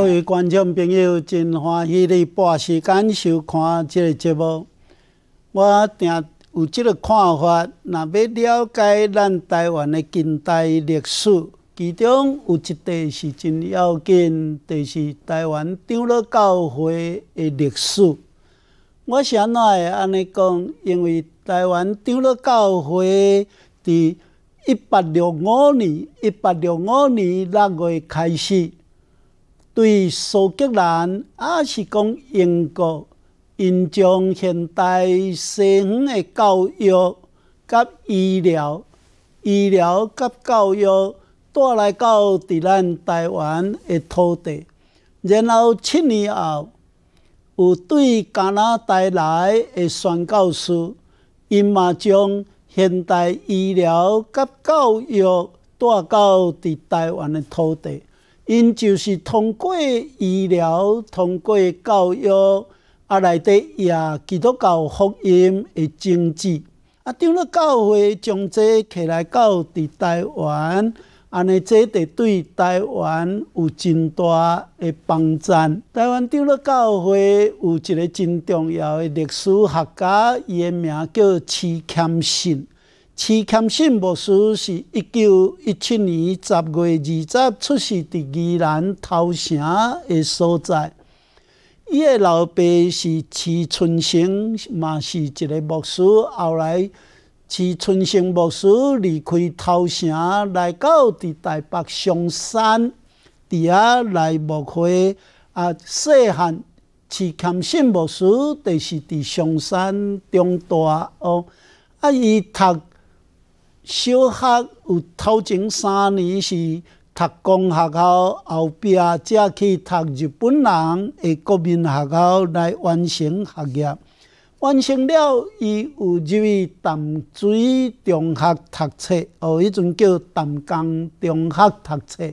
各位观众朋友，真欢喜你拨时间收看即个节目。我定有即个看法，若要了解咱台湾的近代历史，其中有一地是真要紧，就是台湾长乐教会的历史。我安怎会安尼讲，因为台湾长乐教会，伫一八六五年，一八六五年六月开始。对苏格兰，也是讲英国，因将现代西方的教育、甲医疗、医疗甲教育带来到伫咱台湾的土地。然后七年后，有对加拿大来的宣教书，因嘛将现代医疗甲教育带到伫台湾的土地。因就是通过医疗、通过教育，啊，内底也基督教福音的经济。啊，到了教会，从这起来到伫台湾，安尼这得对台湾有真大诶帮助。台湾到了教会有一个真重要诶历史学家，伊诶名叫徐谦信。祁谦信牧师是一九一七年十月二十出世伫宜兰头城的所在。伊诶老爸是祁春生，嘛是一个牧师。后来祁春生牧师离开头城，来到伫台北上山，伫啊内木会。啊，细汉祁谦信牧师就是伫上山长大哦。啊，伊读。小学有头前三年是读公学校，后边才去读日本人诶国民学校来完成学业。完成了，伊有入去淡水中学读册，哦，迄阵叫淡江中学读册。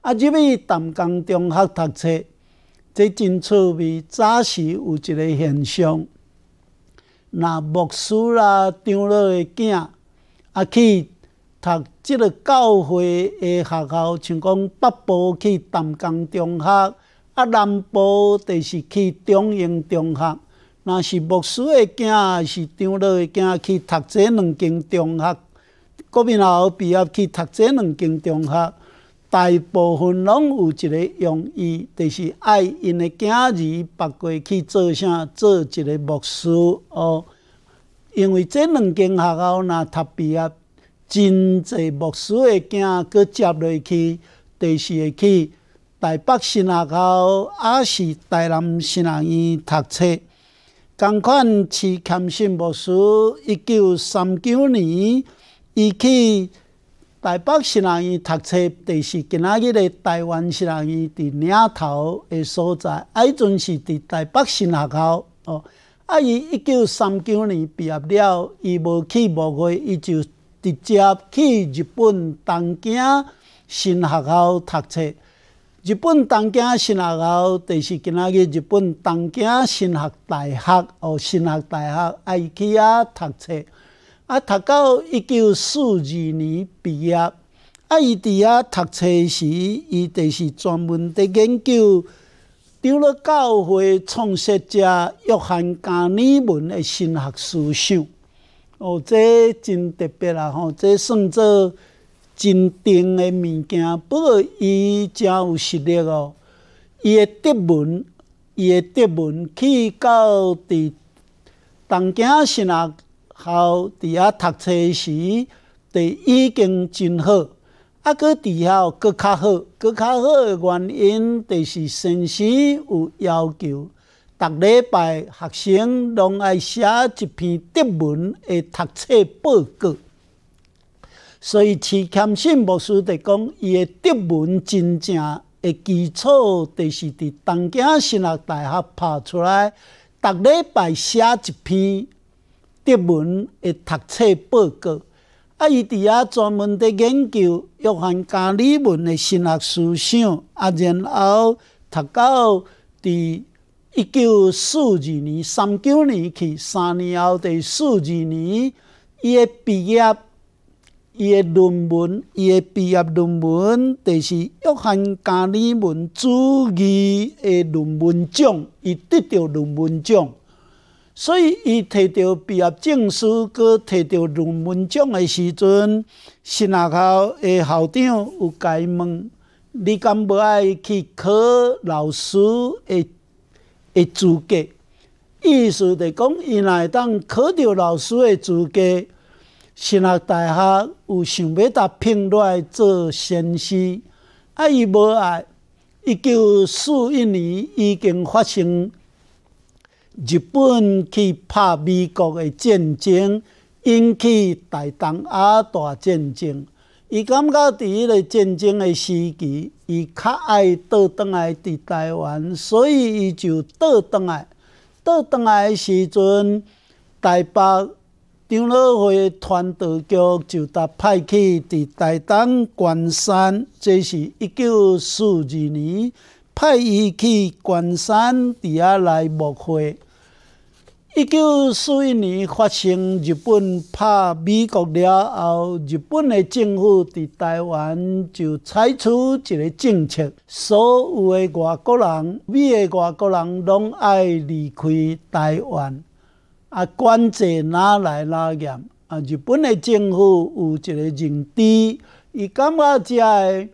啊，入去淡江中学读册，即真趣味。早时有一个现象，那木薯啦、张乐诶囝。啊，去读即个教会的学校，像讲北部去淡江中学，啊，南部就是去中英中学。若是牧师的囝，是长老的囝，去读这两间中学。国民学毕业去读这两间中学，大部分拢有一个用意，就是爱因的囝儿，别过去做啥，做一个牧师哦。因为这两间学校，若读毕业真侪牧师的囝，佫接落去，第四去台北新学校，也是台南新学院读册。同款是虔信牧师，一九三九年，伊去台北新学院读册，第四今仔日的台湾新学院伫领头的所在，迄阵是伫台北新学校，哦。啊！伊一九三九年毕业了，伊无去无回，伊就直接去日本东京新学校读册。日本东京新学校就是今仔日日本东京新学大学哦，新学大学啊，伊去啊读册。啊，读到一九四二年毕业。啊，伊伫遐读册时，伊就是专门伫研究。了教会创设者约翰加尼文的新学思想，哦，这真特别啊！吼，这算做真正的物件。不过伊真有实力哦，伊的德文，伊的德文去到伫东京神学校伫遐读册时，就已经真好。啊，过之后，过较好，过较好嘅原因，就是先生有要求，逐礼拜学生拢爱写一篇德文嘅读册报告。所以，池谦逊牧师就讲，伊嘅德文真正嘅基础，就是伫东京新学大学拍出来，逐礼拜写一篇德文嘅读册报告。啊，伊伫遐专门在研究约翰加里文的神学思想，啊，然后读到伫一九四二年三九年去，三年后伫四二年，伊的毕业，伊的论文，伊的毕业论文，就是约翰加里文主义的论文奖，伊得着论文奖。所以，伊摕到毕业证书，佮摕到论文奖的时阵，新学校诶校长有甲伊问：你敢无爱去考老师诶诶资格？意思就讲，伊若会当考到老师诶资格？新亚大学有想要呾聘来做先生，啊，伊无爱。一九四一年已经发生。日本去拍美国的战争，引起大东阿大战争。伊感觉伫迄个战争的时期，伊较爱倒转来伫台湾，所以伊就倒转来。倒转来嘅时阵，台北张老会传道局就特派去伫大东关山，即是一九四二年派伊去关山伫啊来牧会。一九四一年发生日本拍美国了后，日本的政府在台湾就采取一个政策，所有的外国人、美的外国人，拢爱离开台湾。啊，管制哪来哪去，啊，日本的政府有一个认知，伊感觉遮个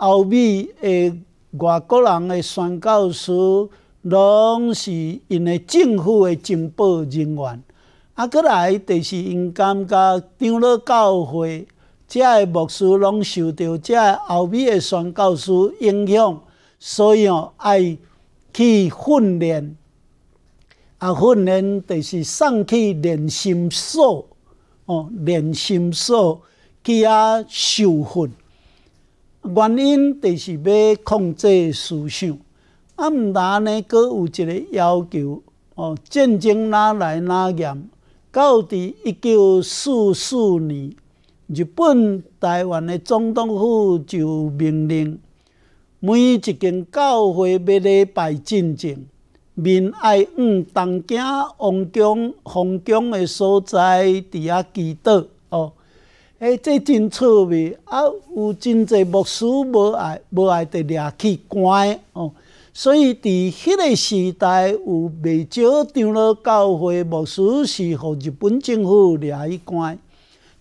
欧美的外国人的宣教书。拢是因为政府嘅情报人员，啊，过来就是因感觉，张了教会，遮个牧师拢受到遮个后尾嘅传教士影响，所以哦，爱去训练，啊，训练就是送去练心所，哦，练心所去啊受训，原因就是要控制思想。啊，毋但呢，佫有一个要求哦。战争哪来哪严？到伫一九四四年，日本台湾的总统府就命令每一间教会要礼拜进正，民爱往东京、皇宫、皇宫的所在伫遐祈祷哦。哎，这真趣味啊，有真侪牧师无爱、无爱的掠去关哦。所以，伫迄个时代，有未少长老教会牧师是互日本政府掠去关。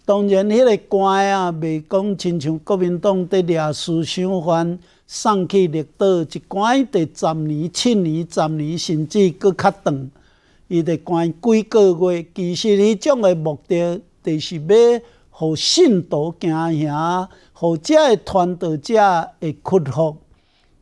当然，迄个关啊，未讲亲像国民党伫掠思想犯，送去绿岛，一关就十年、七年、十年，甚至搁较长。伊得关几个月。其实，迄种诶目的，就是要互信徒惊吓，互遮诶传道者会屈服。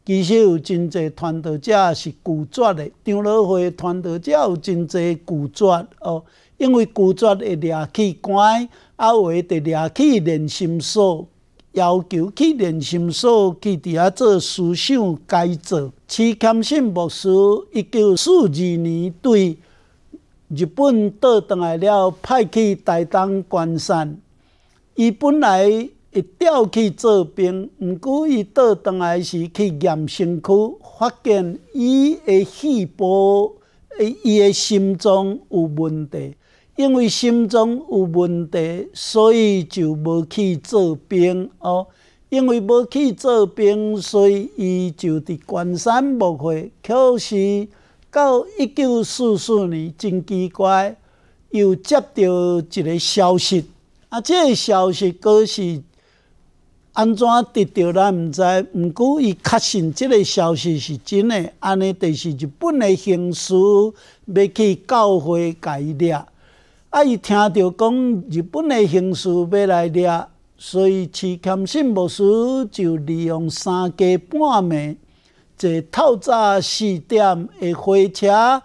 其实有真侪传道者是拒绝的，张老会传道者有真侪拒绝哦，因为拒绝会掠去关，啊，会得掠去连心所要求去连心所去，伫遐做思想改造。池谦信牧师一九四二年对日本倒转来了，派去台东关山，伊本来。伊调去做兵，毋过伊倒当来时去验身躯，发现伊个细胞、伊诶心脏有问题。因为心脏有问题，所以就无去做兵哦。因为无去做兵，所以伊就伫关山无去。可是到一九四四年，真奇怪，又接到一个消息啊！这个消息讲是。安怎得到咱毋知，毋过伊确信即个消息是真诶。安尼就是日本诶刑事要去教会伊掠，啊！伊听着讲日本诶刑事要来掠，所以池田信牧师就利用三更半暝，坐透早四点诶火车，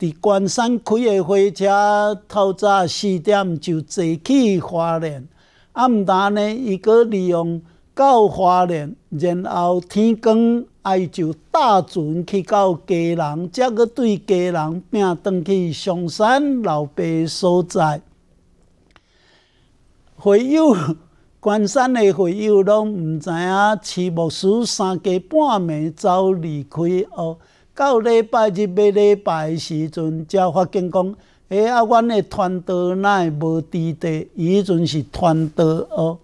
伫关山开诶火车，透早四点就坐去华联。啊，淡呢，伊阁利用到华联，然后天光爱就搭船去到家人，则阁对家人拼转去上山，老爸所在。会友，关山的会友拢毋知影，慈木师三更半暝走离开哦，到礼拜日、末礼拜时阵，才发现讲。哎啊，阮的团岛会无伫伊迄阵是团岛哦。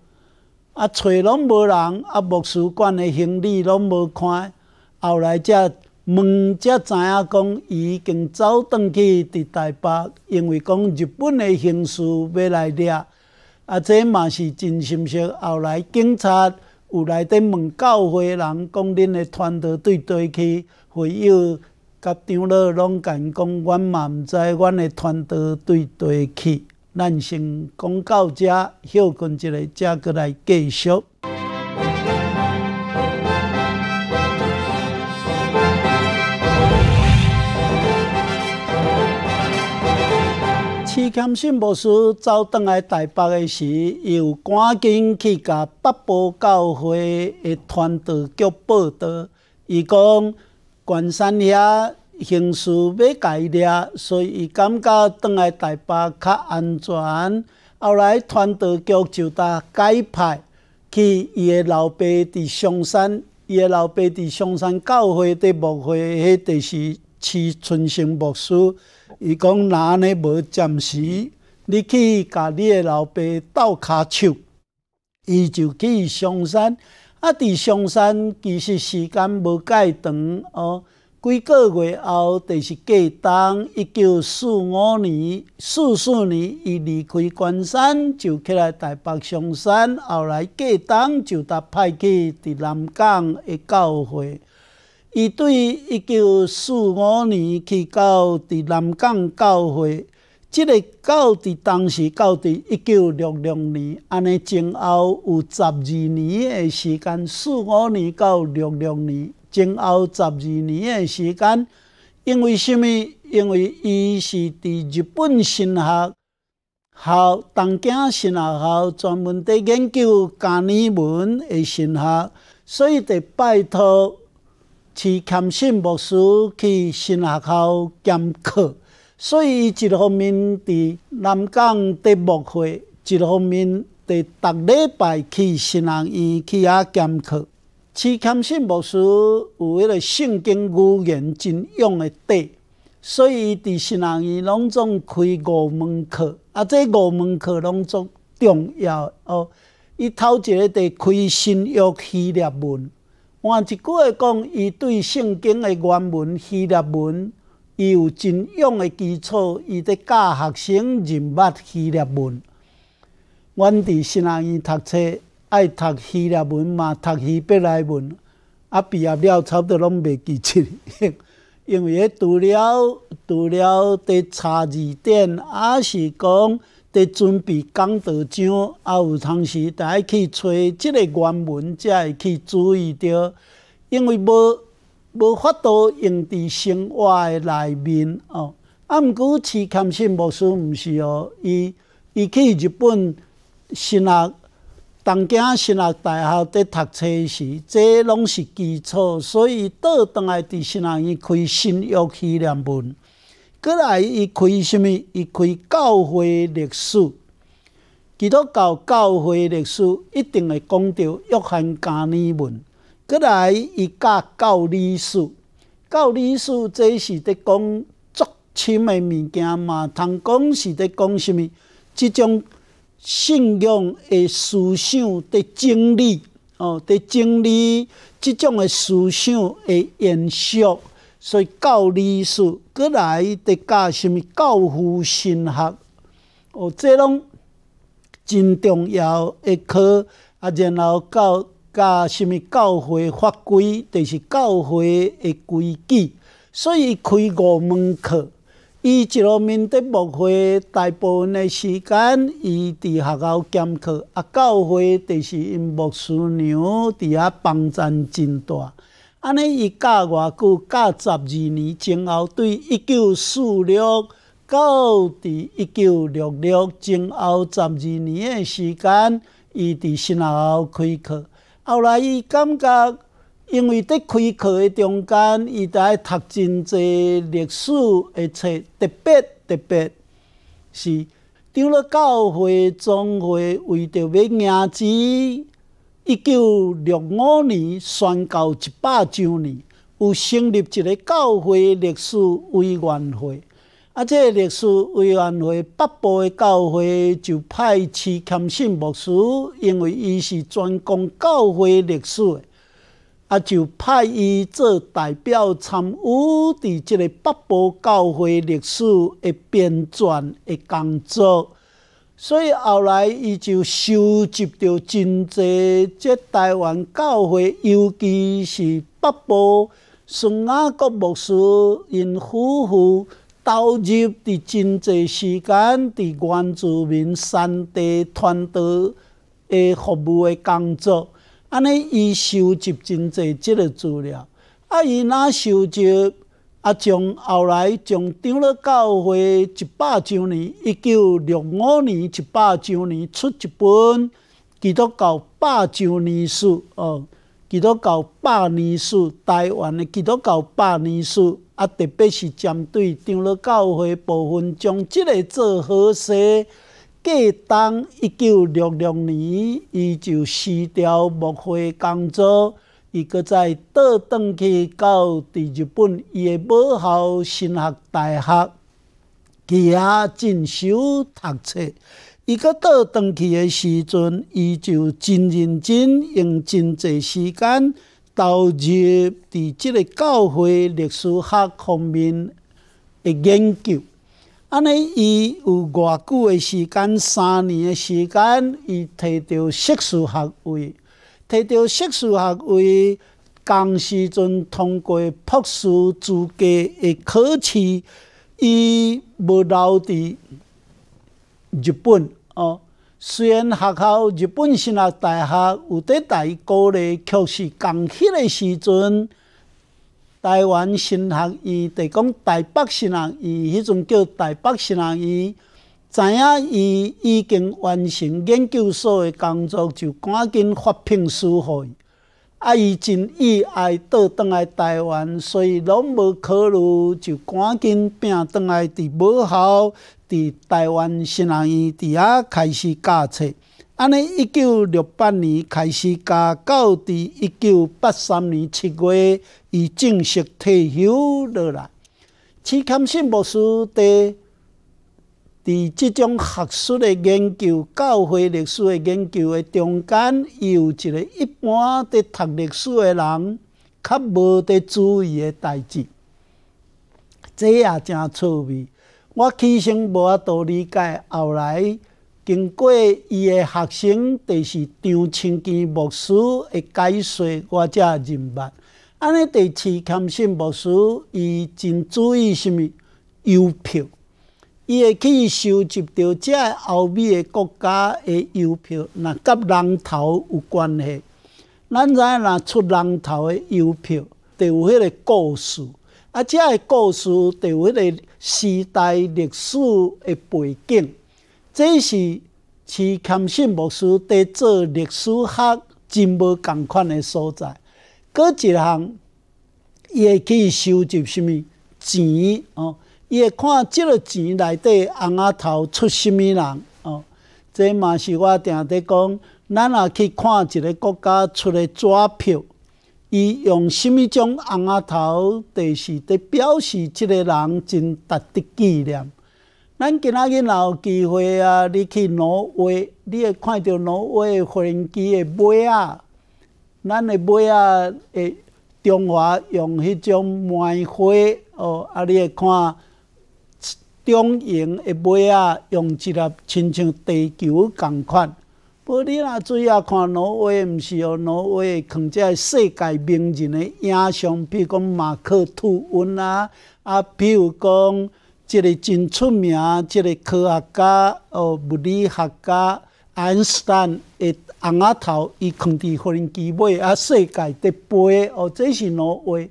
啊，找拢无人，啊，牧师馆的行李拢无看。后来才问才知影讲，伊已经走转去伫台北，因为讲日本的刑事要来掠，啊，这嘛是真心实。后来警察有来底问教会人，讲恁的团岛对对去，会有。甲长老拢讲讲，阮嘛毋知阮的团队对对去，咱先讲到这，休息一下，再过来继续。史钦信牧师走倒来台北的时，又赶紧去甲北部教会的团队叫报道，伊讲。关山遐行事要改了，所以伊感觉倒来台北较安全。后来团道局就搭改派去伊个老爸伫香山，伊个老爸伫香山教会的牧会，迄个是饲春生牧师。伊讲安尼无暂时，你去甲你个老爸斗骹手，伊就去香山。啊！伫上山其实时间无介长哦，几个月后，著是过冬。一九四五年、四四年，伊离开关山，就起来台北上山，后来过冬就达派去伫南港的教会。伊对一九四五年去到伫南港教会。即个到伫当时，到伫一九六六年，安尼前后有十二年的时间，四五年到六六年，前后十二年的时间。因为虾物？因为伊是伫日本新学校东京新学校专门伫研究伽喱文的新学，所以得拜托去谦信牧师去新学校兼课。所以，伊一方面伫南港德牧会，一方面伫逐礼拜去新南院去遐监课。去谦信牧师有迄个圣经语言真用的底，所以伫新南院拢总开五门课。啊，这五门课拢总重要哦。伊头一个伫开新约希腊文，换一句话讲，伊对圣经的原文希腊文。伊有真勇的基础，伊伫教学生认捌希腊文。阮伫新学院读册，爱读希腊文嘛，读希伯来文。啊，毕业了差不多拢袂记清，因为迄除了除了伫查字典，啊是讲伫准备讲道章，啊，有当时爱去找即个原文，才会去注意到，因为无。无法度用伫生活诶内面哦，啊，毋过池康信牧师毋是哦，伊伊去日本新学东京新学大学伫读册时，这拢是基础，所以倒倒来伫新学院开新约希念文，过来伊开虾物？伊开教会历史，基督教教会历史一定会讲到约翰加尼文。过来，伊教教历史，教历史这是伫讲祖先的物件嘛？通讲是伫讲什物？即种信仰的思想伫整理，哦，伫整理即种的思想的延续。所以教历史，过来伫教什物？教父神学哦，这拢真重要一科啊。然后教。教什么教会法规，就是教会的规矩。所以开五门课。伊一路面对牧会，大部分的时间，伊伫学校兼课。啊，教会就是因牧师娘伫遐帮衬真大。安尼，伊教偌久？教十二年前后，对一九四六到伫一九六六前后十二年的时间，伊伫学校开课。后来，伊感觉，因为在开课的中间，伊在读真济历史的册，特别特别是，张了教会总会为着要赢钱，一九六五年宣告一百周年，有成立一个教会历史委员会。啊！即个历史委员会北部的教会就派去谦信牧师，因为伊是专攻教会历史的，啊，就派伊做代表参与伫即个北部教会历史的编纂的工作。所以后来伊就收集到真济即台湾教会，尤其是北部孙雅各牧师因夫妇。投入伫真侪时间伫原住民山地团队诶服务诶工作，安尼伊收集真侪即个资料，啊！伊若收集啊，从后来从长乐教会一百周年（一九六五年）一百周年出一本《基督教百周年书，哦，《基督教百年书，台湾的《基督教百年书。啊，特别是针对长乐教会部分，将即个做好势。过冬一九六六年，伊就辞掉牧会工作，伊搁再倒转去到伫日本伊个母校神学大学，伊遐进修读册。伊搁倒转去的时阵，伊就真认真用真侪时间。投入伫即个教会历史学方面的研究，安尼伊有偌久诶时间，三年诶时间，伊提着硕士学位，提着硕士学位，同时阵通过博士资格诶考试，伊无留伫日本哦。虽然学校日本新学大学有在台高丽，却是同迄个时阵台湾新学院，就讲台北新学院，迄阵叫台北新学院，知影伊已经完成研究所的工作，就赶紧发聘书给伊。啊！伊真意外倒转来台湾，所以拢无考虑，就赶紧拼转来伫母校，伫台湾新南院，伫遐开始教册。安尼，一九六八年开始教，到伫一九八三年七月，伊正式退休落来。池康信博士的。伫即种学术的研究、教会历史的研究的中间，有一个一般伫读历史的人较无伫注意的代志，这也真趣味。我起先无法度理解，后来经过伊的学生，就是张清基牧师的解说，我才明白。安尼第次看信牧师，伊真注意虾物邮票。伊会去收集到遮欧美诶国家诶邮票，若甲人头有关系。咱知若出人头诶邮票，就有迄个故事，啊，遮个故事就有迄个时代历史诶背景。这是史谦信牧师伫做历史学真无共款诶所在。搁一项，伊会去收集啥物钱哦。伊会看即个钱内底红仔头出啥物人哦？即嘛是我定在讲，咱若去看一个国家出的纸票，伊用啥物种红仔头，就是伫表示即个人真值得纪念。咱今仔日若有机会啊，你去挪威，你会看到挪威飞机的尾啊，咱的尾啊，诶，中华用迄种梅花哦，啊，你会看。中型会尾啊，用一粒亲像地球共款。无你若注意啊，看挪威，毋是哦，挪威控遮世界名人诶影像，比如讲马克吐温啊，啊，比如讲即个真出名，即个科学家哦，物理学家爱因斯坦诶红仔头，伊控制飞机尾啊，世界第八哦，这是挪威。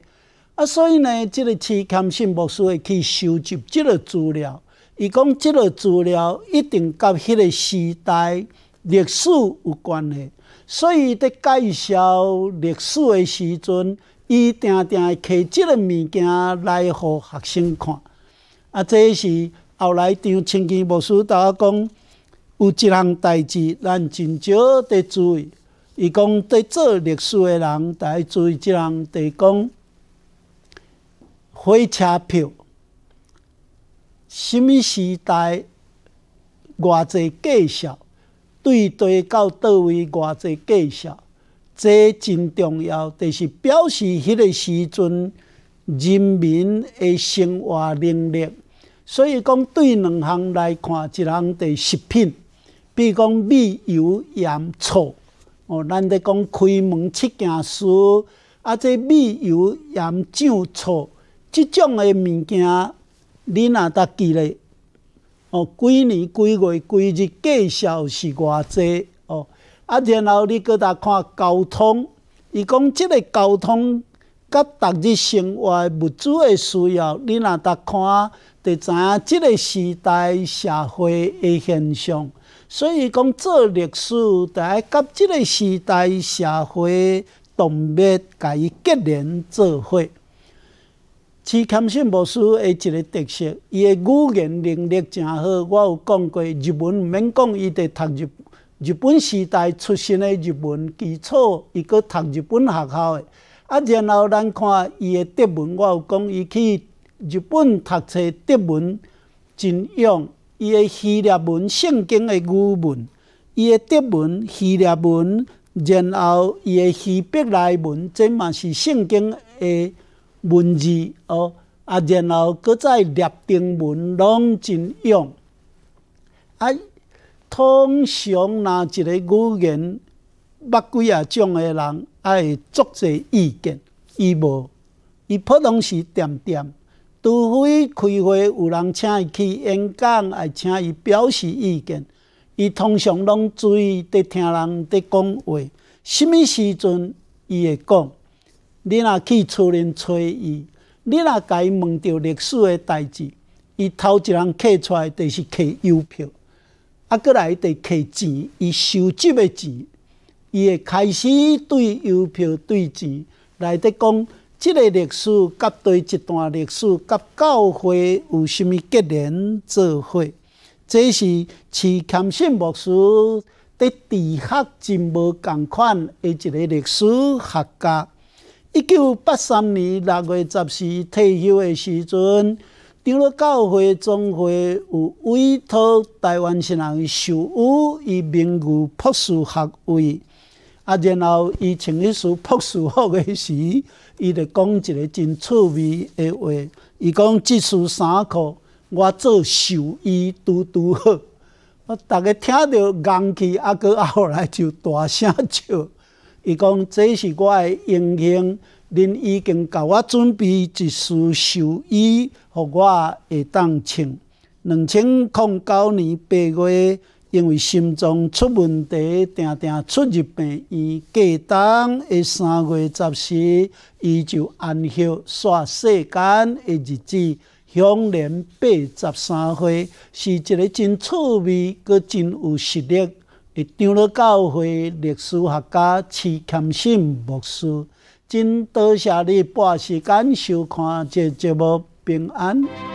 啊，所以呢，即个期刊性牧师会去收集即个资料，伊讲即个资料一定甲迄个时代历史有关系。所以伫介绍历史的时阵，伊定定摕即个物件来予学生看。啊，这是后来张清奇牧师甲我讲，有一项代志咱真少伫注意，伊讲伫做历史的人在注意即项代工。火车票，什么时代，偌济计数，对对到倒位偌济计数，这真重要，就是表示迄个时阵人民的生活能力。所以讲，对两行来看，一项就食品，比如讲米、油、盐、醋。哦，咱在讲开门七件事，啊，即米、油、盐、酱、醋。即种诶物件，你若得记咧，哦，几年、几月、几日计数是偌侪，哦，啊，然后你搁达看交通，伊讲即个交通甲逐日生活诶物资诶需要，你若得看，就知影即个时代社会诶现象。所以讲做历史，得甲即个时代社会动要甲伊接连做伙。斯谦信牧师的一个特色，伊的语言能力真好。我有讲过，日文免讲，伊在读日日本时代出身的日本基础，伊阁读日本学校的。啊，然后咱看伊的德文，我有讲伊去日本读册，德文真用。伊的希腊文、圣经的语文，伊的德文、希腊文，然后伊的希伯来文，这嘛是圣经的。文字哦啊，然后搁再立定文，拢真用。啊，通常若一个语言捌几啊种诶人，会作者意见，伊无，伊普通是点点。除非开会有人请伊去演讲，啊，请伊表示意见，伊通常拢注意伫听人伫讲话，什物时阵伊会讲。你若去厝内找伊，你若甲伊问着历史的代志，伊头一人揢出的就是揢邮票，啊，过来得揢钱，伊收集的钱，伊会开始对邮票对钱来得讲，即个历史甲对一段历史甲教会有虾物结连做伙？这是市虔信牧师伫地学真无共款诶，一个历史学家。一九八三年六月十四退休的时阵，上了教会总会，有委托台湾人授予伊名誉博士学位。啊，然后伊穿迄束朴士服的时，伊就讲一个真趣味的话，伊讲即束衫裤我做寿衣拄拄好，我逐个听到硬去，啊，过后来就大声笑。伊讲，这是我的英雄，恁已经甲我准备一束寿衣，予我会当穿。两千零九年八月，因为心脏出问题，定定出入病院。过冬的三月十四，伊就安息，煞世间的日子，享年八十三岁，是一个真趣味，搁真有实力。一张了教会历史学家齐谦信牧师，真多谢你半时间收看这节目平安。